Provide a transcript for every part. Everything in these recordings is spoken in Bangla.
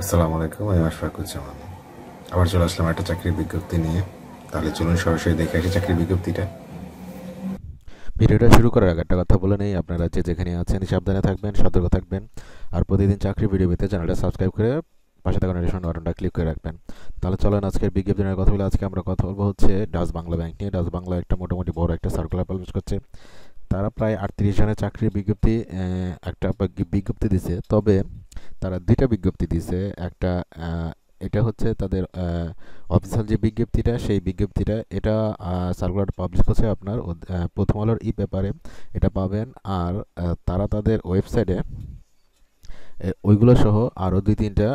আসসালামু আলাইকুম আমি আশফাকুজ্জামান আবার চলে আসলাম একটা চাকরির বিজ্ঞপ্তি নিয়ে তাহলে চলুন সরাসরি দেখে আসি চাকরির বিজ্ঞপ্তিটা ভিডিওটা শুরু করার আগে একটা কথা বলে নেই আপনারা যে যেখানে আছেন সাবধানে থাকবেন সতর্ক থাকবেন আর প্রতিদিন চাকরি ভিডিও পেতে চ্যানেলটা সাবস্ক্রাইব করে পাশে থাকা নোটিফিকেশন বাটনটা ক্লিক করে রাখবেন তাহলে চলেন আজকের বিজ্ঞপ্তি নিয়ে কথা বলে আজকে আমরা কথা বলবো হচ্ছে ডাচ বাংলা ব্যাংক নিয়ে ডাচ বাংলা একটা মোটামুটি বড় একটা সার্কুলার পাবলিশ করছে তারা প্রায় আটত্রিশ জনের চাকরির বিজ্ঞপ্তি একটা বিজ্ঞপ্তি দিছে তবে তারা দুইটা বিজ্ঞপ্তি দিছে একটা এটা হচ্ছে তাদের অফিসিয়াল যে বিজ্ঞপ্তিটা সেই বিজ্ঞপ্তিটা এটা সার্কুলার পাবলিশ করছে আপনার প্রথম আলোর ই পেপারে এটা পাবেন আর তারা তাদের ওয়েবসাইটে ওইগুলো সহ আরও দুই তিনটা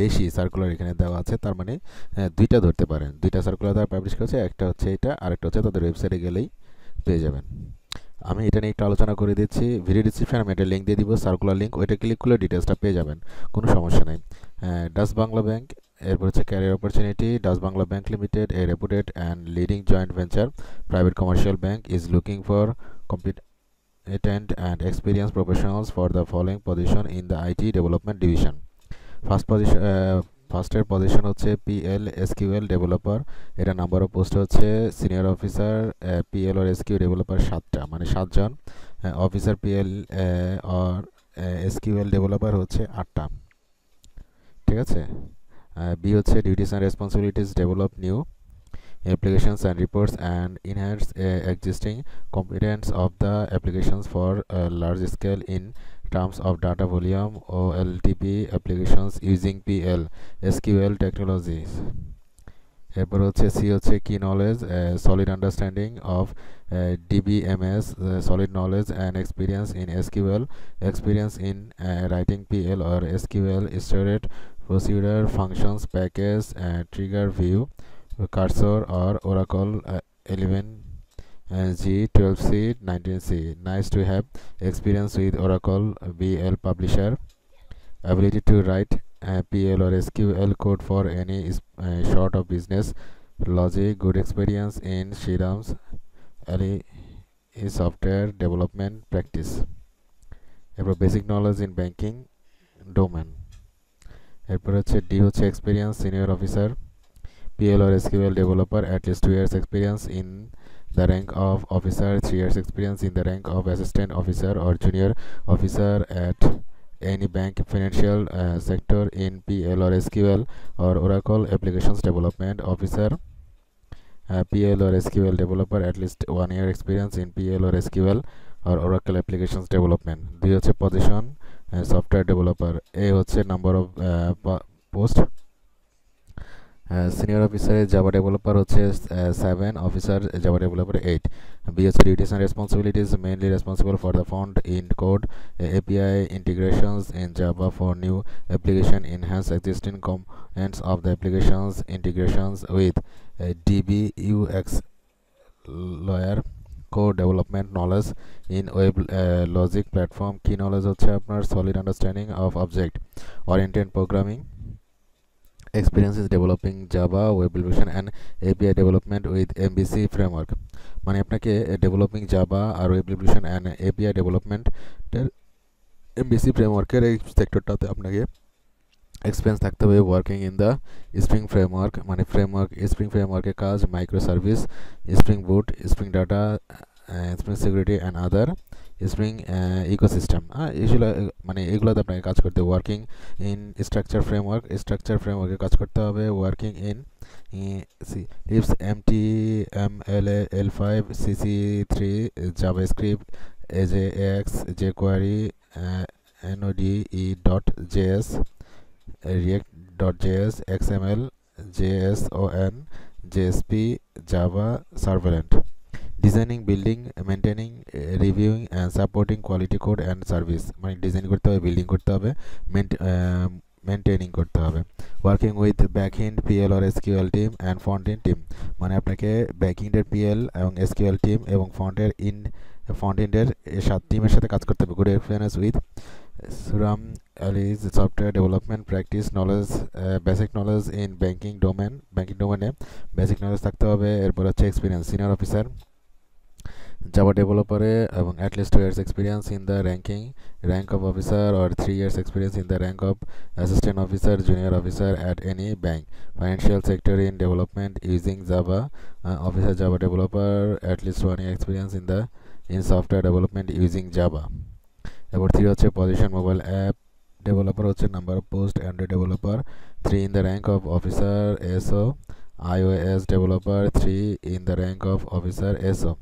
বেশি সার্কুলার এখানে দেওয়া আছে তার মানে দুইটা ধরতে পারেন দুইটা সার্কুলার তারা পাবলিশ করেছে একটা হচ্ছে এটা আরেকটা হচ্ছে তাদের ওয়েবসাইটে গেলেই পেয়ে যাবেন আমি এটা নিয়ে একটু আলোচনা করে দিচ্ছি ভিডিও ডিসক্রিপশানে আমি একটা লিঙ্ক দিয়ে দিব সার্কুলার লিঙ্ক ওইটা ক্লিক করলে ডিটেলসটা পেয়ে যাবেন কোনো সমস্যা নেই ডাস বাংলা ব্যাংক এরপর হচ্ছে career opportunity Dutch Bangla Bank Limited a reputed and leading joint venture private commercial bank is looking for competent and experience professionals for the following position in the IT development division first position ফার্স্টের পজিশন হচ্ছে পিএল এসকিউএল ডেভেলপার এটা নাম্বার অফ পোস্ট হচ্ছে সিনিয়র অফিসার পিএল আর এসকিউ ডেভেলপার সাতটা মানে সাতজন অফিসার পিএল আর এসকিউএল ডেভেলপার হচ্ছে আটটা ঠিক আছে বি হচ্ছে duties and responsibilities develop new applications and reports and enhance existing competence of the applications for large scale in terms of data volume or LTP applications using PL SQL technologies. Approach C হচ্ছে key knowledge, uh, solid understanding of DBMS, solid knowledge and experience in SQL, experience in writing PL or SQL, stored procedure, functions, packages, trigger view, cursor or Oracle 11 and G 12C 19C nice to have experience with Oracle BL publisher ability to write uh, PL or SQL code for any uh, sort of business logic good experience in early Ali software development practice এরপর basic knowledge in banking domain. এরপর হচ্ছে ডি হচ্ছে experience senior officer PL or SQL developer at least two years the rank of officer, 3 years experience in the rank of assistant officer or junior officer at any bank financial uh, sector in PL or SQL or Oracle applications development officer uh, PL or SQL developer at least one year experience in PL or SQL or Oracle applications development দুই হচ্ছে position uh, software developer a হচ্ছে number of uh, post senior officer Java developer হচ্ছে seven officer Java developer eight BS duties and responsibilities mainly responsible for the front end code API integrations in Java for new application enhance existing components of the applications integrations with DB UX layer core development knowledge in web uh, logic platform key knowledge হচ্ছে আপনার solid understanding of object oriented programming experiences developing java web application and api development with mvc framework মানে আপনাকে ডেভেলপিং জাভা আর web application and API development এর এমভিসি ফ্রেমওয়ার্কের এই সেক্টরটাতে আপনাকে এক্সপেরিয়েন্স থাকতে হবে working in the Spring framework মানে ফ্রেমওয়ার্ক স্প্রিং ফ্রেমওয়ার্কের কাজ micro service Spring Boot Spring data Spring security and other Spring ecosystem হ্যাঁ এগুলো মানে এগুলোতে আপনাকে কাজ করতে working in structure framework structure ফ্রেমওয়ার্কে কাজ করতে হবে ওয়ার্কিং ইন সি লিপস M T M L L five C C three JavaScript A J X jQuery N O D E dot J S react dot J S X M L J S O N P Java servlet designing building maintaining reviewing and supporting quality code and service মানে ডিজাইন করতে হবে বিল্ডিং করতে হবে মেনটেনিং eh, করতে হবে working with backend PL or SQL team and frontend team মানে আপনাকে ব্যাকহিন্ডের পিএল এবং এসকিউএল টিম এবং ফ্রন্টের ইন ইন্ডের সাত টিমের সাথে কাজ করতে হবে গুড এক্সপিরিয়েন্স উইথ সুরাম অ্যালিজ software development practice knowledge basic knowledge in banking domain banking ডোমেনে বেসিক নলেজ থাকতে হবে এরপর হচ্ছে experience senior officer Java developer among at least 2 years experience in the ranking rank of officer or 3 years experience in the rank of assistant officer junior officer at any bank financial sector in development using Java uh, officer Java developer at least 1 year experience in the in software development using Java এবার থ্রি হচ্ছে পজিশন মোবাইল অ্যাপ ডেভেলপার হচ্ছে number of post Android developer three in the rank of officer SO iOS developer three in the rank of officer SO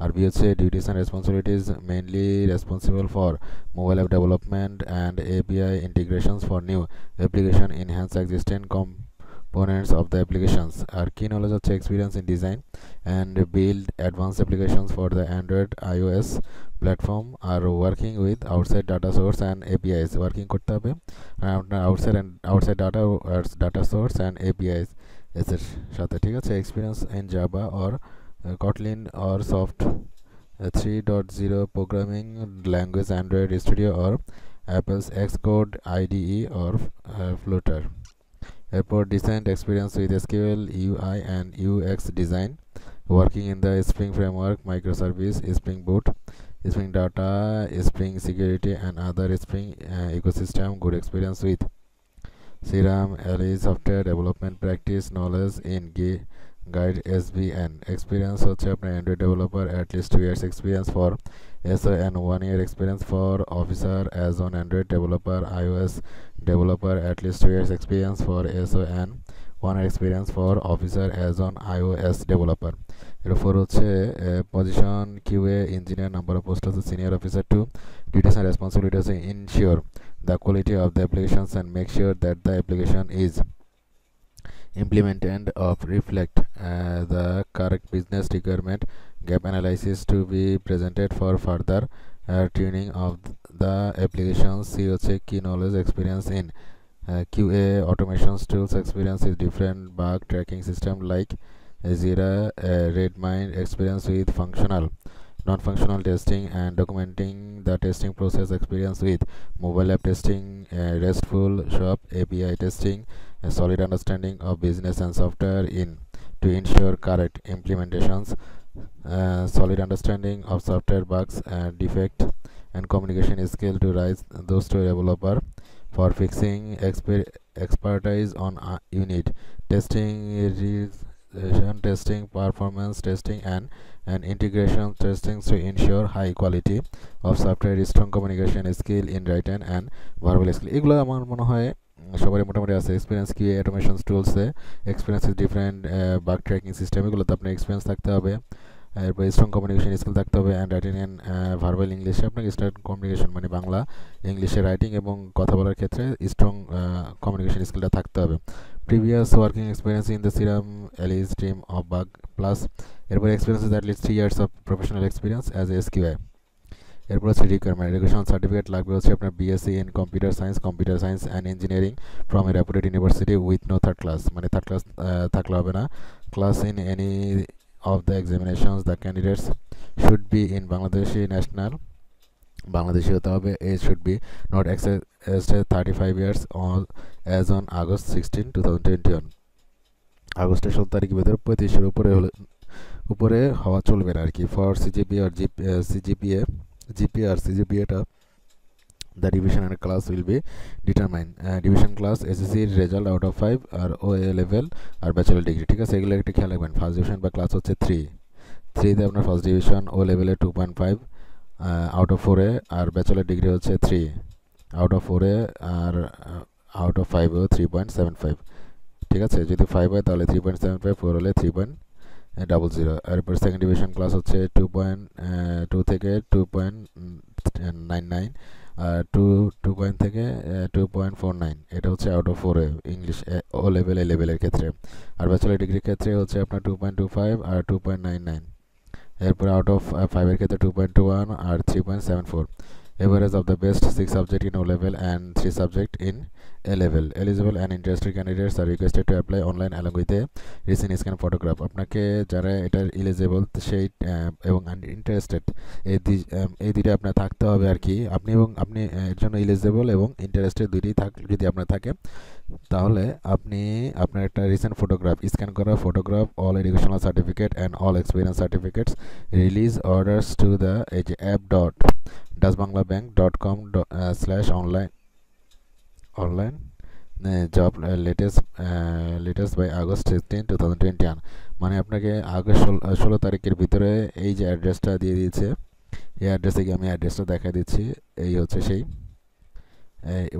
RBHA duties and responsibilities mainly responsible for mobile app development and API integrations for new application enhance existing components of the applications. Our key knowledge of experience in design and build advanced applications for the Android iOS platform are working with outside data source and APIs working করতে হবে outside and outside data data source and APIs এর সাথে ঠিক আছে experience in Java or Uh, Kotlin or Soft uh, 3.0 programming language Android Studio or Apple's Xcode IDE or uh, Flutter. Airport design experience with SQL, UI and UX design. Working in the Spring framework, microservice, Spring Boot, Spring Data, Spring Security and other Spring uh, ecosystem. Good experience with. Serum, LE software development practice knowledge in G guide S B N experience হচ্ছে আপনার Android developer at least two years experience for S and one year experience for officer as on Android developer iOS developer at least two years experience for S and one year experience for officer as on iOS developer এর উপর হচ্ছে position A engineer number of post হচ্ছে senior officer two duties and responsibility হচ্ছে ensure the quality of the applications and make sure that the application is implement and of reflect uh, the correct business requirement gap analysis to be presented for further uh, tuning of the applications see check key knowledge experience in uh, QA automation tools experience is different bug tracking system like Zira uh, Redmine experience with functional non-functional testing and documenting the testing process experience with mobile app testing uh, RESTful shop API testing a solid understanding of business and software in to ensure correct implementations, uh, solid understanding of software bugs and defect and communication skill to rise those to a developer for fixing exper expertise on uh, unit testing testing performance testing and and integration testing to ensure high quality of software strong communication skill in written and verbal skill সবারই মোটামুটি আছে এক্সপিরিয়েন্স কি অটোমেশন টুলসে experience is different bug tracking system এগুলোতে আপনার এক্সপিরিয়েন্স থাকতে হবে এরপর স্ট্রং কমিউনিকেশন স্কিল থাকতে হবে অ্যান্ড রাইটিং অ্যান্ড ভার্বাল ইংলিশে আপনাকে স্ট্রং কমিউনিকেশন মানে বাংলা ইংলিশে রাইটিং এবং কথা বলার ক্ষেত্রে স্ট্রং কমিউনিকেশন স্কিলটা থাকতে হবে previous working experience in the scrum এলিজ টিম অফ বাগ প্লাস এরপর experience is at least three years of professional experience as S Q I এরপর হচ্ছে রিকোয়ারমেন্ট এডুকেশন সার্টিফিকেট লাগবে হচ্ছে আপনার BSc in computer science computer science and engineering from a reputed university with no third class মানে থার্ড ক্লাস থাকলে হবে না class in any of the examinations the candidates should be in Bangladeshi national Bangladeshi হতে হবে age should be not exceed thirty five years as on August sixteen two thousand twenty one আগস্টের ষোলো তারিখ ভেতরে পঁয়ত্রিশের উপরে হলে উপরে হওয়া চলবে না আর কি ফর সিজিপি আর GP CGPA GPA or CGPA টা the division and class will be determined uh, division class SSC result out of 5 আর OA level আর bachelor degree ঠিক আছে এগুলো একটু খেয়াল রাখবেন ফার্স্ট ডিভিশন বা ক্লাস হচ্ছে 3 3 তে আপনার ফার্স্ট ডিভিশন ও লেভেলে 2.5 আউট অফ 4 এ uh, আর ব্যাচেলর ডিগ্রি হচ্ছে 3 আউট অফ 4 এ আর আউট অফ 5 এও 3.75 ঠিক আছে যদি 5 হয় তাহলে 3.75 4 হলে 3. ডাবল জিরো এরপর সেকেন্ড ডিভিশন ক্লাস হচ্ছে টু পয়েন্ট টু থেকে টু পয়েন্ট নাইন নাইন আর টু টু পয়েন্ট থেকে টু পয়েন্ট ফোর নাইন এটা হচ্ছে out of four English O level A লেভেলের ক্ষেত্রে আর ব্যাচেলার ডিগ্রির ক্ষেত্রে হচ্ছে আপনার টু পয়েন্ট টু ফাইভ আর টু পয়েন্ট নাইন নাইন এরপর আউট অফ ফাইভের ক্ষেত্রে টু পয়েন্ট টু ওয়ান আর three point seven four average of the best six subject in O level and three subject in A level eligible and interested candidates are requested to apply online along along recent scan photograph আপনাকে যারা এটার এলিজিবল সেই এবং ইন্টারেস্টেড এই এই দুইটা আপনার থাকতে হবে আর কি আপনি এবং আপনি এর জন্য এলিজিবল এবং ইন্টারেস্টেড দুইটি থাক যদি আপনার থাকে তাহলে আপনি আপনার একটা রিসেন্ট ফটোগ্রাফ স্ক্যান করা photograph all educational certificate and all experience certificates release orders to the এই যে app dot Dutch Bangla Bank dot com slash online online job latest latest by August sixteen two thousand twenty one মানে আপনাকে আগস্ট ষোলো তারিখের ভিতরে এই যে অ্যাড্রেসটা দিয়ে দিয়েছে এই অ্যাড্রেসে গিয়ে আমি অ্যাড্রেসটা দেখা দিচ্ছি এই হচ্ছে সেই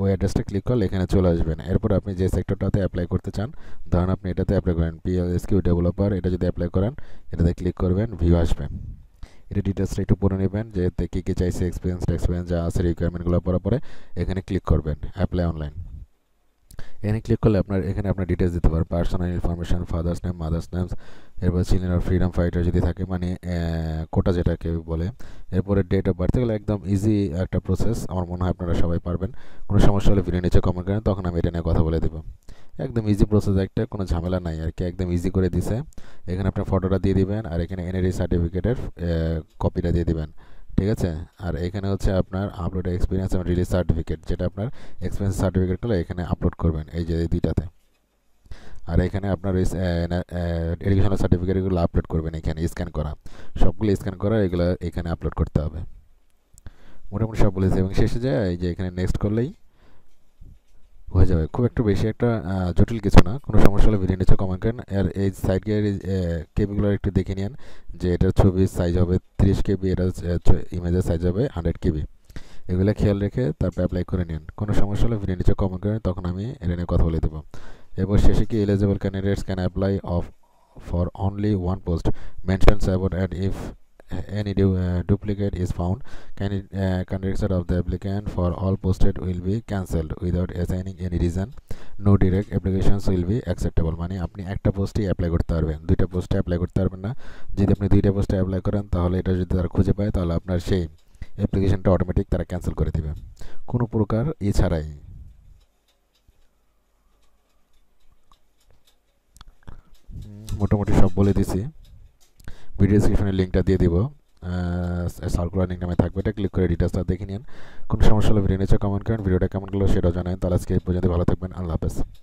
ওই অ্যাড্রেসটা ক্লিক করলে এখানে চলে আসবেন এরপর আপনি যে সেক্টরটাতে অ্যাপ্লাই করতে চান ধরুন আপনি এটাতে অ্যাপ্লাই করেন পিএলএসকিউ ডেভেলপার এটা যদি অ্যাপ্লাই করেন এটাতে ক্লিক করবেন ভিউ আসবে এটা ডিটেলসটা একটু পড়ে নেবেন যে কী কী চাইছে এক্সপিরিয়েন্স এক্সপিরিয়েন্স যা আছে রিকোয়ারমেন্টগুলো পড়ার পরে এখানে ক্লিক করবেন অ্যাপ্লাই অনলাইন এখানে ক্লিক করলে আপনার এখানে আপনার ডিটেলস দিতে পারেন personal information father's name mother's names এরপর চিলড্রেন অফ ফ্রিডম ফাইটার যদি থাকে মানে কোটা যেটাকে বলে এরপরে ডেট অফ বার্থ এগুলো একদম ইজি একটা প্রসেস আমার মনে হয় আপনারা সবাই পারবেন কোনো সমস্যা হলে ভিডিও নিচে কমেন্ট করেন তখন আমি এটা নিয়ে কথা বলে দেবো একদম ইজি প্রসেস একটা কোনো ঝামেলা নাই আর কি একদম ইজি করে দিছে এখানে আপনার ফটোটা দিয়ে দিবেন আর এখানে এনআরই সার্টিফিকেটের কপিটা দিয়ে দিবেন ঠিক আছে আর এখানে হচ্ছে আপনার আপলোড এক্সপিরিয়েন্স এবং রিলিজ সার্টিফিকেট যেটা আপনার এক্সপিরিয়েন্স সার্টিফিকেটগুলো এখানে আপলোড করবেন এই যে দুইটাতে আর এখানে আপনার এডুকেশনাল সার্টিফিকেটগুলো আপলোড করবেন এখানে স্ক্যান করা সবগুলো স্ক্যান করা এগুলো এখানে আপলোড করতে হবে মোটামুটি সব বলেছে এবং শেষে যায় এই যে এখানে নেক্সট করলেই হয়ে যাবে খুব একটু বেশি একটা জটিল কিছু না কোনো সমস্যা হলে ভিডিও নিচে কমেন্ট করেন আর এই সাইড গিয়ার কেবিগুলো একটু দেখে নিন যে এটার ছবির সাইজ হবে ত্রিশ কেবি এটা ইমেজের সাইজ হবে হান্ড্রেড কেবি এগুলো খেয়াল রেখে তারপরে অ্যাপ্লাই করে নিন কোনো সমস্যা হলে ভিডিও নিচে কমেন্ট করেন তখন আমি এটা নিয়ে কথা বলে দেবো এবার শেষে কি eligible candidates can apply of for only one post mentions about ad if any du uh, duplicate is found uh, conviction of the applicant for all posted will be cancelled without assigning any reason no direct applications will be acceptable মানে আপনি একটা পোস্টে অ্যাপ্লাই করতে পারবেন দুইটা পোস্টে অ্যাপ্লাই করতে পারবেন না যদি আপনি দুইটা পোস্টে অ্যাপ্লাই করেন তাহলে এটা যদি তারা খুঁজে পায় তাহলে আপনার সেই অ্যাপ্লিকেশনটা অটোমেটিক তারা ক্যান্সেল করে দেবে কোনো প্রকার এছাড়াই মোটামুটি সব বলে দিছি ভিডিও ডিসক্রিপশনে লিঙ্কটা দিয়ে দিব সার্কুলার লিঙ্ক নামে থাকবে এটা ক্লিক করে ডিটেলসটা দেখে নিন কোনো সমস্যা হলে ভিডিও নিচে কমেন্ট করেন ভিডিওটা কেমন গেলো সেটা জানেন তাহলে আজকে পর্যন্ত ভালো থাকবেন আল্লাহ হাফেজ